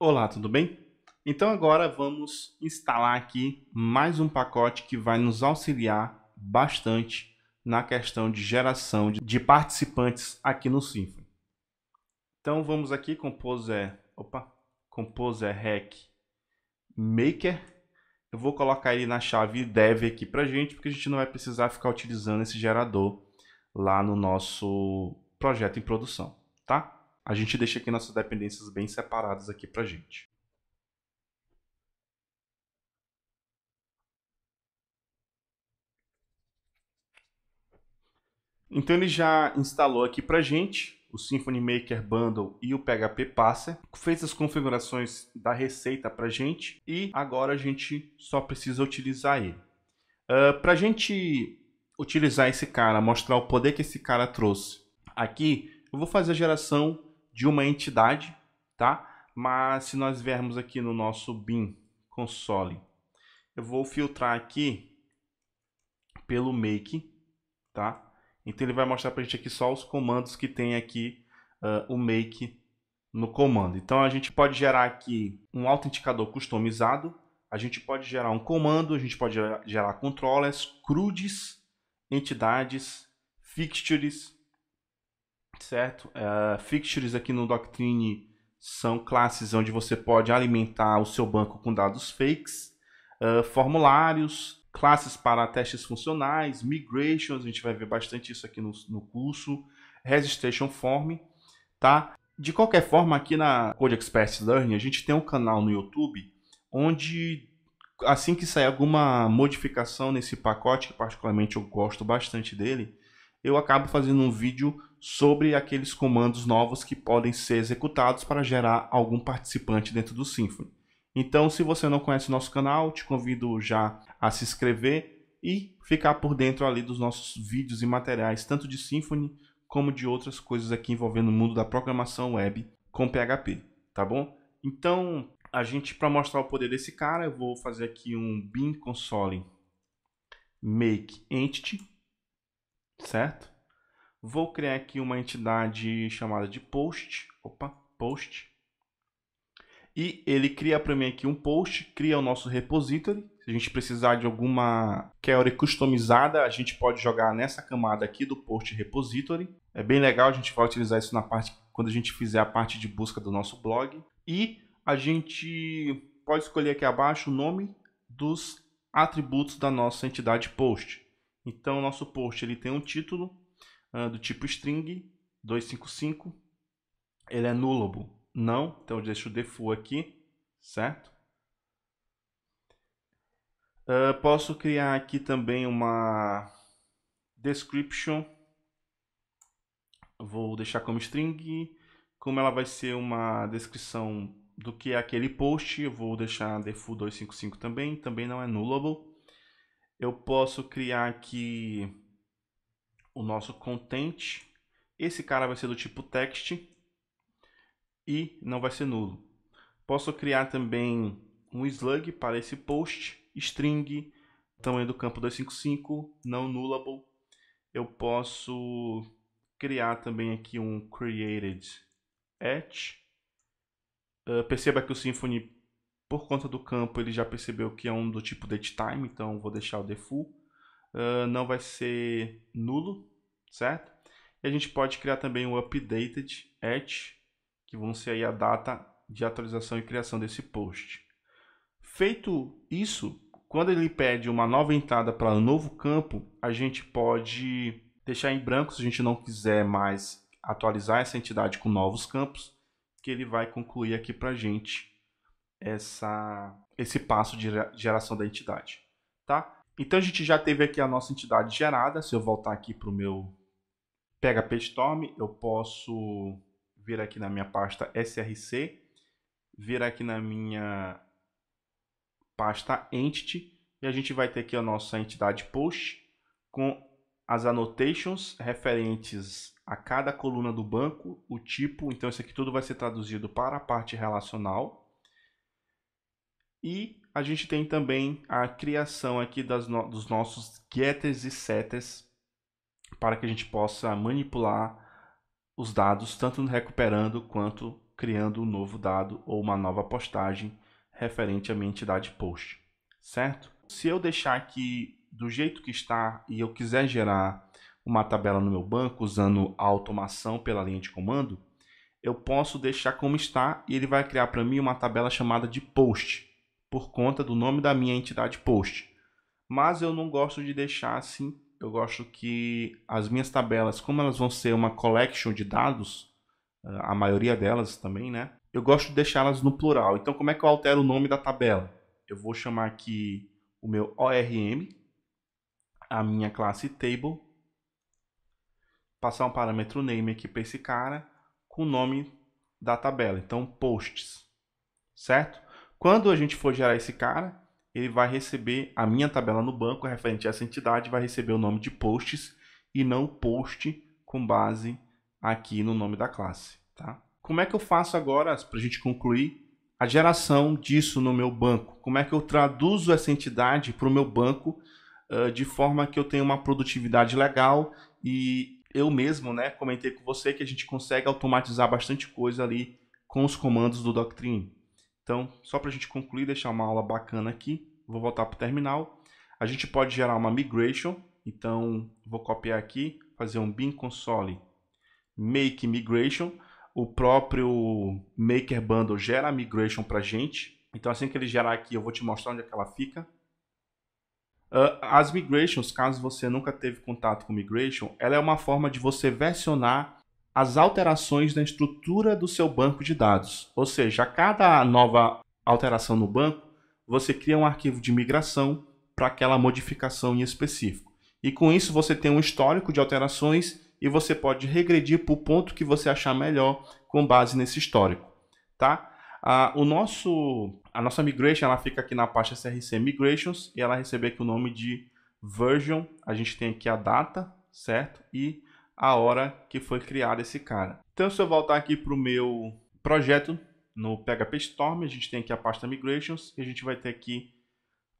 Olá, tudo bem? Então agora vamos instalar aqui mais um pacote que vai nos auxiliar bastante na questão de geração de participantes aqui no Symfony. Então vamos aqui Composer, opa, Composer Hack Maker. Eu vou colocar ele na chave dev aqui para gente, porque a gente não vai precisar ficar utilizando esse gerador lá no nosso projeto em produção, tá? A gente deixa aqui nossas dependências bem separadas aqui para gente. Então ele já instalou aqui para gente o Symfony Maker Bundle e o PHP Parser, fez as configurações da receita para gente e agora a gente só precisa utilizar ele. Uh, ah, para a gente utilizar esse cara, mostrar o poder que esse cara trouxe aqui, eu vou fazer a geração de uma entidade, tá? Mas se nós viermos aqui no nosso bin console, eu vou filtrar aqui pelo make, tá? Então ele vai mostrar para a gente aqui só os comandos que tem aqui uh, o make no comando. Então a gente pode gerar aqui um autenticador customizado, a gente pode gerar um comando, a gente pode gerar, gerar controllers, crudes, entidades, fixtures, Certo? Uh, fixtures aqui no Doctrine são classes onde você pode alimentar o seu banco com dados fakes, uh, formulários, classes para testes funcionais, migrations, a gente vai ver bastante isso aqui no, no curso, registration form, tá? De qualquer forma, aqui na Code Express Learning, a gente tem um canal no YouTube onde assim que sair alguma modificação nesse pacote, que particularmente eu gosto bastante dele, eu acabo fazendo um vídeo sobre aqueles comandos novos que podem ser executados para gerar algum participante dentro do Symfony. Então, se você não conhece o nosso canal, te convido já a se inscrever e ficar por dentro ali dos nossos vídeos e materiais, tanto de Symfony como de outras coisas aqui envolvendo o mundo da programação web com PHP, tá bom? Então, a gente para mostrar o poder desse cara, eu vou fazer aqui um bin console make entity, certo? Vou criar aqui uma entidade chamada de post. Opa, post. E ele cria para mim aqui um post, cria o nosso repository. Se a gente precisar de alguma query customizada, a gente pode jogar nessa camada aqui do post repository. É bem legal, a gente vai utilizar isso na parte quando a gente fizer a parte de busca do nosso blog. E a gente pode escolher aqui abaixo o nome dos atributos da nossa entidade post. Então, o nosso post ele tem um título, uh, do tipo string 255. Ele é nullable? Não, então eu deixo o default aqui, certo? Uh, posso criar aqui também uma description. Vou deixar como string. Como ela vai ser uma descrição do que é aquele post, eu vou deixar default 255 também. Também não é nullable. Eu posso criar aqui o nosso content. Esse cara vai ser do tipo text e não vai ser nulo. Posso criar também um slug para esse post, string, tamanho do campo 255, não nullable. Eu posso criar também aqui um created at. Uh, perceba que o Symfony, por conta do campo, ele já percebeu que é um do tipo datetime, então vou deixar o default. Uh, não vai ser nulo, certo? E a gente pode criar também o um updated at, que vão ser aí a data de atualização e criação desse post. Feito isso, quando ele pede uma nova entrada para um novo campo, a gente pode deixar em branco se a gente não quiser mais atualizar essa entidade com novos campos, que ele vai concluir aqui para a gente essa, esse passo de geração da entidade. Tá? Então a gente já teve aqui a nossa entidade gerada. Se eu voltar aqui para o meu pega Storm, eu posso vir aqui na minha pasta SRC, vir aqui na minha pasta Entity, e a gente vai ter aqui a nossa entidade Post com as annotations referentes a cada coluna do banco, o tipo, então isso aqui tudo vai ser traduzido para a parte relacional. E a gente tem também a criação aqui das no dos nossos getters e setters para que a gente possa manipular os dados, tanto recuperando quanto criando um novo dado ou uma nova postagem referente à minha entidade post, certo? Se eu deixar aqui do jeito que está e eu quiser gerar uma tabela no meu banco usando a automação pela linha de comando, eu posso deixar como está e ele vai criar para mim uma tabela chamada de post, por conta do nome da minha entidade post. Mas eu não gosto de deixar assim eu gosto que as minhas tabelas, como elas vão ser uma collection de dados, ah, a maioria delas também, né? Eu gosto de deixá-las no plural. Então, como é que eu altero o nome da tabela? Eu vou chamar aqui o meu ORM, a minha classe table, passar um parâmetro name aqui para esse cara com o nome da tabela. Então, posts, certo? Quando a gente for gerar esse cara, ele vai receber a minha tabela no banco referente a essa entidade, vai receber o nome de posts e não post com base aqui no nome da classe. Tá? Como é que eu faço agora, para a gente concluir, a geração disso no meu banco? Como é que eu traduzo essa entidade para o meu banco uh, de forma que eu tenha uma produtividade legal e eu mesmo né, comentei com você que a gente consegue automatizar bastante coisa ali com os comandos do Doctrine. Então, só para a gente concluir, deixar uma aula bacana aqui vou voltar para o terminal. A gente pode gerar uma migration, então vou copiar aqui, fazer um bin console make migration. O próprio maker bundle gera a migration para gente. Então assim que ele gerar aqui, eu vou te mostrar onde é que ela fica. Uh, as migrations, caso você nunca teve contato com migration, ela é uma forma de você versionar as alterações na estrutura do seu banco de dados. Ou seja, a cada nova alteração no banco, você cria um arquivo de migração para aquela modificação em específico. E com isso você tem um histórico de alterações e você pode regredir para o ponto que você achar melhor com base nesse histórico, tá? Ah, o nosso, a nossa migration ela fica aqui na pasta CRC migrations e ela recebe aqui o nome de version. A gente tem aqui a data, certo? E a hora que foi criado esse cara. Então se eu voltar aqui para o meu projeto, no PHP Storm, a gente tem aqui a pasta Migrations e a gente vai ter aqui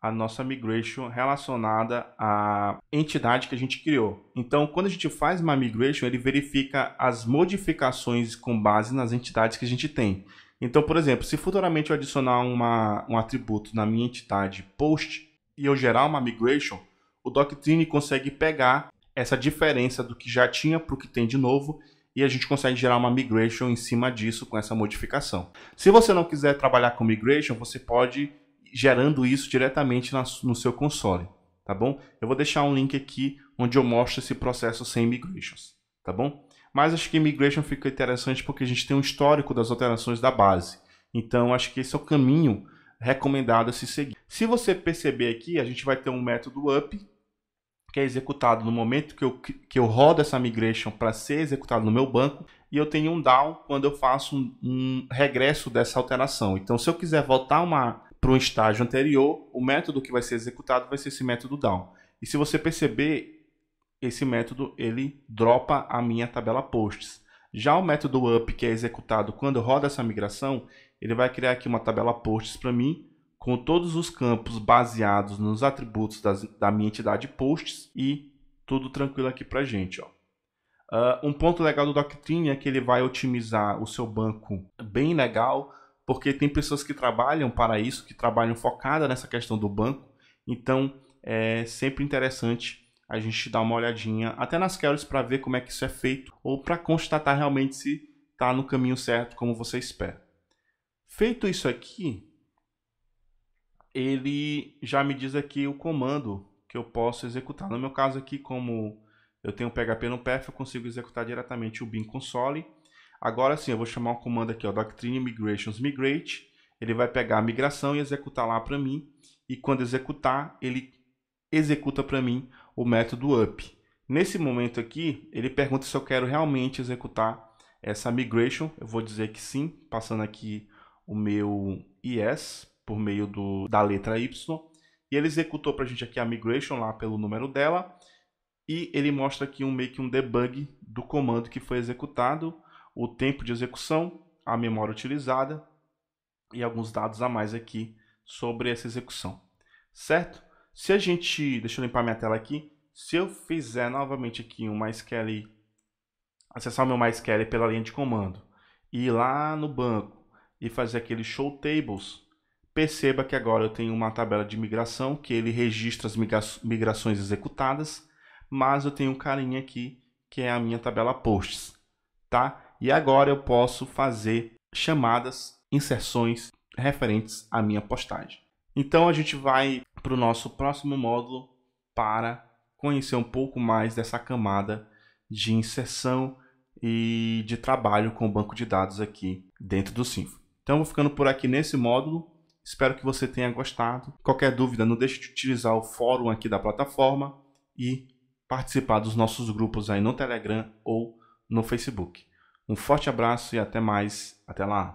a nossa migration relacionada à entidade que a gente criou. Então, quando a gente faz uma migration, ele verifica as modificações com base nas entidades que a gente tem. Então, por exemplo, se futuramente eu adicionar uma, um atributo na minha entidade post e eu gerar uma migration, o Doctrine consegue pegar essa diferença do que já tinha para o que tem de novo e a gente consegue gerar uma migration em cima disso com essa modificação. Se você não quiser trabalhar com migration, você pode gerando isso diretamente na, no seu console, tá bom? Eu vou deixar um link aqui onde eu mostro esse processo sem migrations, tá bom? Mas acho que migration fica interessante porque a gente tem um histórico das alterações da base. Então, acho que esse é o caminho recomendado a se seguir. Se você perceber aqui, a gente vai ter um método up, que é executado no momento que eu, que eu rodo essa migration para ser executado no meu banco, e eu tenho um down quando eu faço um, um regresso dessa alteração. Então, se eu quiser voltar para um estágio anterior, o método que vai ser executado vai ser esse método down. E se você perceber, esse método ele dropa a minha tabela posts. Já o método up, que é executado quando roda essa migração, ele vai criar aqui uma tabela posts para mim, com todos os campos baseados nos atributos das, da minha entidade posts e tudo tranquilo aqui para gente. Ó. Uh, um ponto legal do Doctrine é que ele vai otimizar o seu banco bem legal, porque tem pessoas que trabalham para isso, que trabalham focada nessa questão do banco. Então é sempre interessante a gente dar uma olhadinha até nas queries para ver como é que isso é feito ou para constatar realmente se está no caminho certo como você espera. Feito isso aqui, ele já me diz aqui o comando que eu posso executar. No meu caso aqui, como eu tenho PHP no Perf, eu consigo executar diretamente o bin console. Agora sim, eu vou chamar um comando aqui, ó, doctrine migrations migrate. Ele vai pegar a migração e executar lá para mim. E quando executar, ele executa para mim o método up. Nesse momento aqui, ele pergunta se eu quero realmente executar essa migration. Eu vou dizer que sim, passando aqui o meu yes por meio do, da letra Y. E ele executou para a gente aqui a migration lá pelo número dela. E ele mostra aqui um, meio que um debug do comando que foi executado, o tempo de execução, a memória utilizada e alguns dados a mais aqui sobre essa execução, certo? Se a gente, deixa eu limpar minha tela aqui, se eu fizer novamente aqui um MySQL, acessar o meu MySQL pela linha de comando, ir lá no banco e fazer aquele show tables, Perceba que agora eu tenho uma tabela de migração que ele registra as migrações executadas, mas eu tenho um carinha aqui que é a minha tabela posts, tá? E agora eu posso fazer chamadas, inserções referentes à minha postagem. Então a gente vai para o nosso próximo módulo para conhecer um pouco mais dessa camada de inserção e de trabalho com o banco de dados aqui dentro do Sinfo. Então, vou ficando por aqui nesse módulo. Espero que você tenha gostado. Qualquer dúvida, não deixe de utilizar o fórum aqui da plataforma e participar dos nossos grupos aí no Telegram ou no Facebook. Um forte abraço e até mais. Até lá.